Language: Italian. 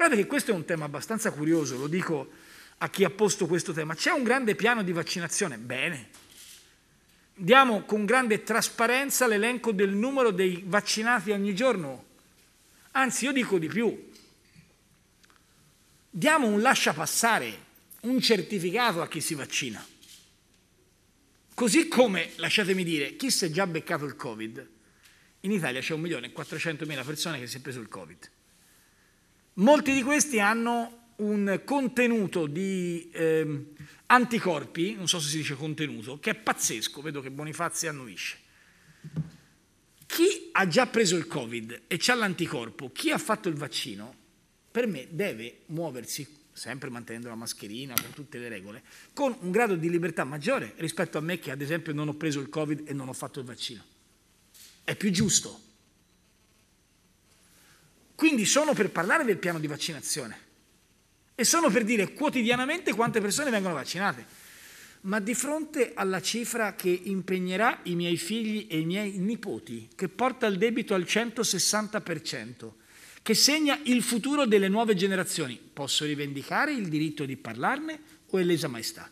Guardate che questo è un tema abbastanza curioso, lo dico a chi ha posto questo tema. C'è un grande piano di vaccinazione? Bene. Diamo con grande trasparenza l'elenco del numero dei vaccinati ogni giorno. Anzi, io dico di più. Diamo un lascia passare, un certificato a chi si vaccina. Così come, lasciatemi dire, chi si è già beccato il Covid, in Italia c'è 1.400.000 persone che si è preso il Covid. Molti di questi hanno un contenuto di eh, anticorpi, non so se si dice contenuto, che è pazzesco, vedo che Bonifazzi annuisce. Chi ha già preso il Covid e ha l'anticorpo, chi ha fatto il vaccino, per me deve muoversi, sempre mantenendo la mascherina, con tutte le regole, con un grado di libertà maggiore rispetto a me che ad esempio non ho preso il Covid e non ho fatto il vaccino. È più giusto quindi sono per parlare del piano di vaccinazione e sono per dire quotidianamente quante persone vengono vaccinate. Ma di fronte alla cifra che impegnerà i miei figli e i miei nipoti, che porta il debito al 160%, che segna il futuro delle nuove generazioni, posso rivendicare il diritto di parlarne o è lesa maestà?